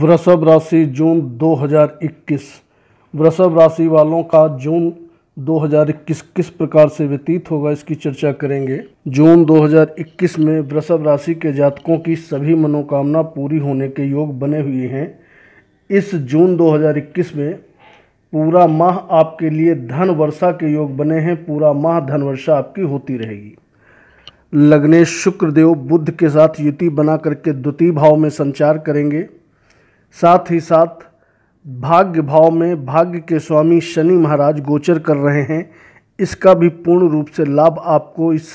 वृषभ राशि जून 2021 वृषभ राशि वालों का जून 2021 किस प्रकार से व्यतीत होगा इसकी चर्चा करेंगे जून 2021 में वृषभ राशि के जातकों की सभी मनोकामना पूरी होने के योग बने हुए हैं इस जून 2021 में पूरा माह आपके लिए धन वर्षा के योग बने हैं पूरा माह धन वर्षा आपकी होती रहेगी लगने शुक्रदेव बुद्ध के साथ युति बना करके द्वितीय भाव में संचार करेंगे साथ ही साथ भाग्य भाव में भाग्य के स्वामी शनि महाराज गोचर कर रहे हैं इसका भी पूर्ण रूप से लाभ आपको इस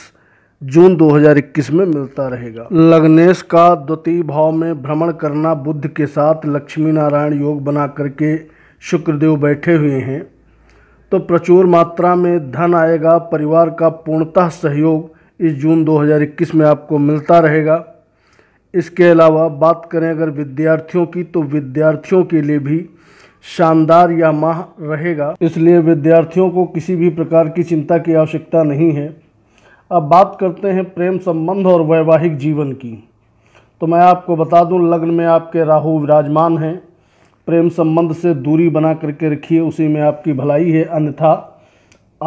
जून 2021 में मिलता रहेगा लग्नेश का द्वितीय भाव में भ्रमण करना बुद्ध के साथ लक्ष्मी नारायण योग बना करके शुक्रदेव बैठे हुए हैं तो प्रचुर मात्रा में धन आएगा परिवार का पूर्णतः सहयोग इस जून 2021 में आपको मिलता रहेगा इसके अलावा बात करें अगर विद्यार्थियों की तो विद्यार्थियों के लिए भी शानदार या माह रहेगा इसलिए विद्यार्थियों को किसी भी प्रकार की चिंता की आवश्यकता नहीं है अब बात करते हैं प्रेम संबंध और वैवाहिक जीवन की तो मैं आपको बता दूं लग्न में आपके राहु विराजमान हैं प्रेम संबंध से दूरी बना करके रखिए उसी में आपकी भलाई है अन्यथा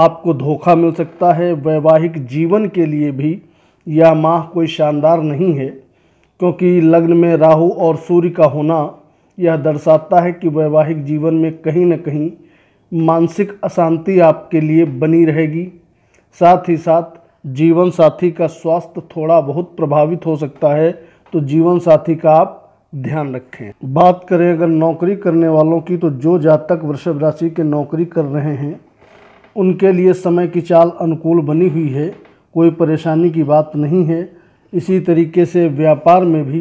आपको धोखा मिल सकता है वैवाहिक जीवन के लिए भी यह माह कोई शानदार नहीं है क्योंकि लग्न में राहु और सूर्य का होना यह दर्शाता है कि वैवाहिक जीवन में कहीं ना कहीं मानसिक अशांति आपके लिए बनी रहेगी साथ ही साथ जीवन साथी का स्वास्थ्य थोड़ा बहुत प्रभावित हो सकता है तो जीवन साथी का आप ध्यान रखें बात करें अगर नौकरी करने वालों की तो जो जातक वृषभ राशि के नौकरी कर रहे हैं उनके लिए समय की चाल अनुकूल बनी हुई है कोई परेशानी की बात नहीं है इसी तरीके से व्यापार में भी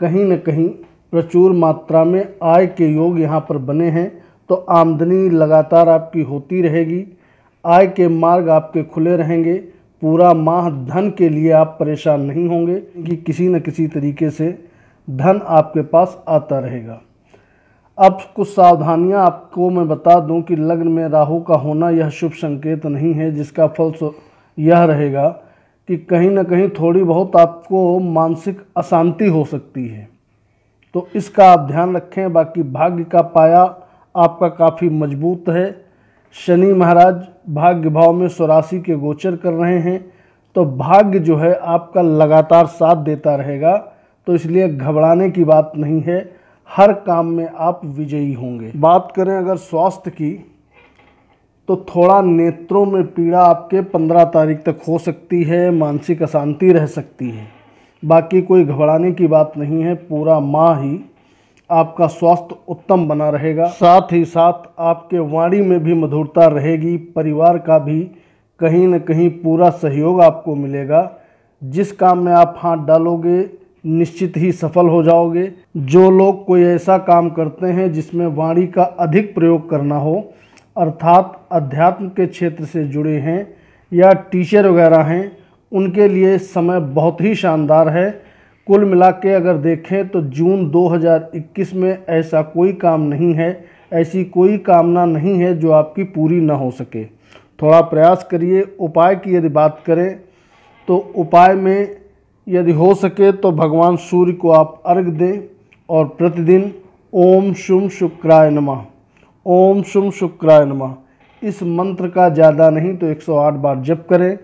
कहीं न कहीं प्रचुर मात्रा में आय के योग यहाँ पर बने हैं तो आमदनी लगातार आपकी होती रहेगी आय के मार्ग आपके खुले रहेंगे पूरा माह धन के लिए आप परेशान नहीं होंगे कि किसी न किसी तरीके से धन आपके पास आता रहेगा अब कुछ सावधानियां आपको मैं बता दूं कि लग्न में राहु का होना यह शुभ संकेत नहीं है जिसका फल यह रहेगा कि कहीं ना कहीं थोड़ी बहुत आपको मानसिक अशांति हो सकती है तो इसका आप ध्यान रखें बाकी भाग्य का पाया आपका काफ़ी मजबूत है शनि महाराज भाग्य भाव में स्वरासी के गोचर कर रहे हैं तो भाग्य जो है आपका लगातार साथ देता रहेगा तो इसलिए घबराने की बात नहीं है हर काम में आप विजयी होंगे बात करें अगर स्वास्थ्य की तो थोड़ा नेत्रों में पीड़ा आपके पंद्रह तारीख तक हो सकती है मानसिक अशांति रह सकती है बाकी कोई घबराने की बात नहीं है पूरा माह ही आपका स्वास्थ्य उत्तम बना रहेगा साथ ही साथ आपके वाणी में भी मधुरता रहेगी परिवार का भी कहीं न कहीं पूरा सहयोग आपको मिलेगा जिस काम में आप हाथ डालोगे निश्चित ही सफल हो जाओगे जो लोग कोई ऐसा काम करते हैं जिसमें वाणी का अधिक प्रयोग करना हो अर्थात अध्यात्म के क्षेत्र से जुड़े हैं या टीचर वगैरह हैं उनके लिए समय बहुत ही शानदार है कुल मिला के अगर देखें तो जून 2021 में ऐसा कोई काम नहीं है ऐसी कोई कामना नहीं है जो आपकी पूरी ना हो सके थोड़ा प्रयास करिए उपाय की यदि बात करें तो उपाय में यदि हो सके तो भगवान सूर्य को आप अर्घ दें और प्रतिदिन ओम शुम शुक्राय नमः ओम शुम शुक्राय नमः इस मंत्र का ज़्यादा नहीं तो 108 बार जप करें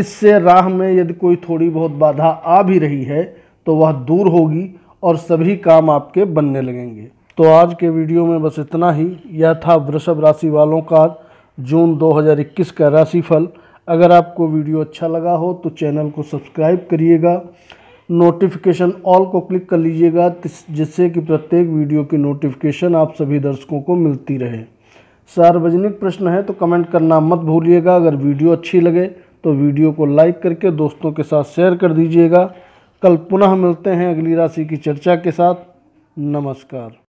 इससे राह में यदि कोई थोड़ी बहुत बाधा आ भी रही है तो वह दूर होगी और सभी काम आपके बनने लगेंगे तो आज के वीडियो में बस इतना ही यह था वृषभ राशि वालों का जून 2021 का राशिफल अगर आपको वीडियो अच्छा लगा हो तो चैनल को सब्सक्राइब करिएगा नोटिफिकेशन ऑल को क्लिक कर लीजिएगा जिससे कि प्रत्येक वीडियो की नोटिफिकेशन आप सभी दर्शकों को मिलती रहे सार्वजनिक प्रश्न है तो कमेंट करना मत भूलिएगा अगर वीडियो अच्छी लगे तो वीडियो को लाइक करके दोस्तों के साथ शेयर कर दीजिएगा कल पुनः मिलते हैं अगली राशि की चर्चा के साथ नमस्कार